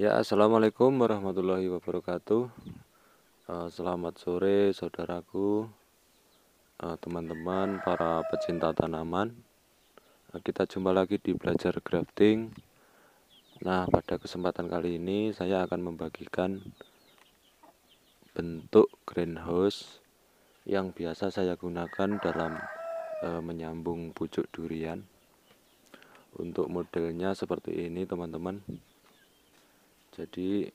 Ya, assalamualaikum warahmatullahi wabarakatuh. Eh, selamat sore, saudaraku, eh, teman-teman, para pecinta tanaman. Eh, kita jumpa lagi di belajar grafting. Nah, pada kesempatan kali ini, saya akan membagikan bentuk greenhouse yang biasa saya gunakan dalam menyambung pucuk durian. Untuk modelnya seperti ini, teman-teman jadi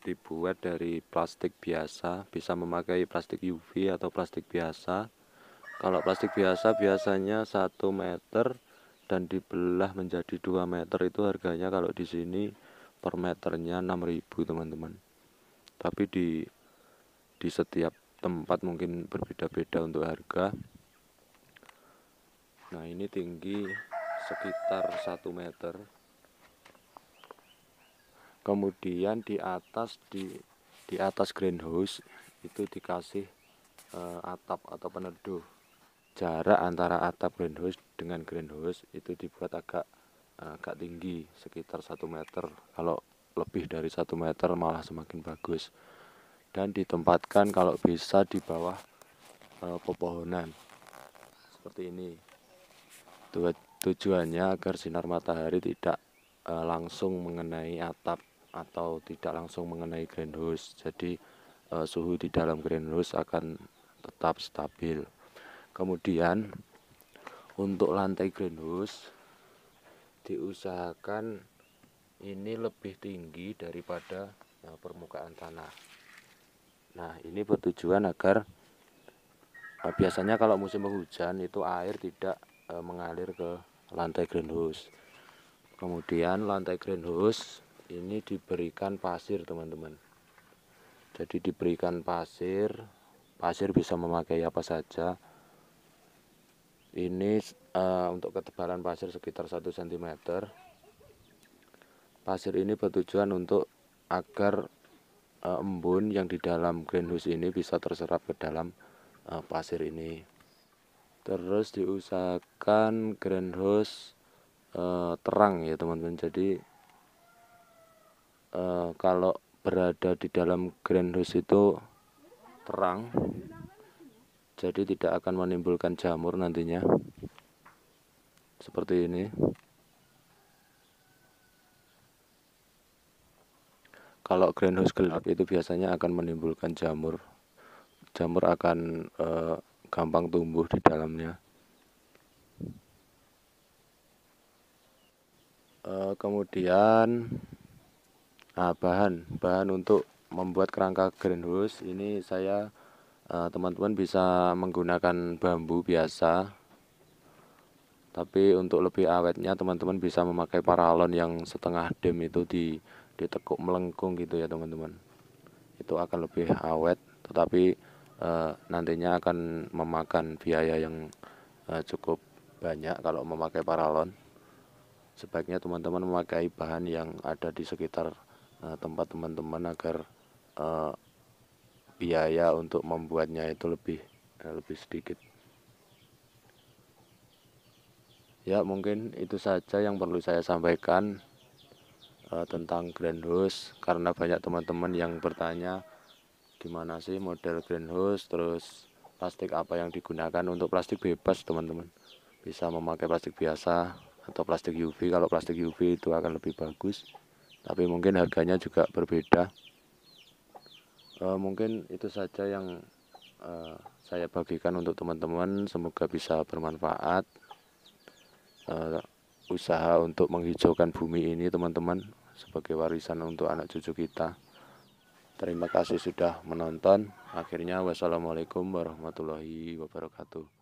dibuat dari plastik biasa bisa memakai plastik UV atau plastik biasa kalau plastik biasa biasanya 1 meter dan dibelah menjadi 2 meter itu harganya kalau di sini per meternya 6000 teman-teman tapi di di setiap tempat mungkin berbeda-beda untuk harga nah ini tinggi sekitar 1 meter kemudian di atas di di atas greenhouse itu dikasih e, atap atau peneduh jarak antara atap greenhouse dengan greenhouse itu dibuat agak eh, agak tinggi sekitar satu meter kalau lebih dari satu meter malah semakin bagus dan ditempatkan kalau bisa di bawah e, pepohonan seperti ini tujuannya agar sinar matahari tidak langsung mengenai atap atau tidak langsung mengenai greenhouse. Jadi uh, suhu di dalam greenhouse akan tetap stabil. Kemudian untuk lantai greenhouse diusahakan ini lebih tinggi daripada uh, permukaan tanah. Nah, ini bertujuan agar uh, biasanya kalau musim hujan itu air tidak mengalir ke lantai greenhouse. Kemudian lantai greenhouse ini diberikan pasir teman-teman jadi diberikan pasir pasir bisa memakai apa saja ini uh, untuk ketebalan pasir sekitar 1 cm pasir ini bertujuan untuk agar uh, embun yang di dalam greenhouse ini bisa terserap ke dalam uh, pasir ini terus diusahakan greenhouse terang ya teman-teman jadi uh, kalau berada di dalam grand house itu terang jadi tidak akan menimbulkan jamur nantinya seperti ini kalau greenhouse gelap itu biasanya akan menimbulkan jamur jamur akan uh, gampang tumbuh di dalamnya eh, kemudian nah, bahan bahan untuk membuat kerangka greenhouse ini saya ah, teman-teman bisa menggunakan bambu biasa tapi untuk lebih awetnya teman-teman bisa memakai paralon yang setengah dem itu di ditekuk melengkung gitu ya teman-teman itu akan lebih awet tetapi uh, nantinya akan memakan biaya yang uh, cukup banyak kalau memakai paralon sebaiknya teman-teman memakai bahan yang ada di sekitar Eh, tempat teman-teman agar uh, biaya untuk membuatnya itu lebih uh, lebih sedikit ya mungkin itu saja yang perlu saya sampaikan uh, tentang greenhouse karena banyak teman-teman yang bertanya gimana sih model grand greenhouse terus plastik apa yang digunakan untuk plastik bebas teman-teman bisa memakai plastik biasa atau plastik UV kalau plastik UV itu akan lebih bagus tapi mungkin harganya juga berbeda e, mungkin itu saja yang e, saya bagikan untuk teman-teman semoga bisa bermanfaat e, usaha untuk menghijaukan bumi ini teman-teman sebagai warisan untuk anak cucu kita terima kasih sudah menonton akhirnya wassalamualaikum warahmatullahi wabarakatuh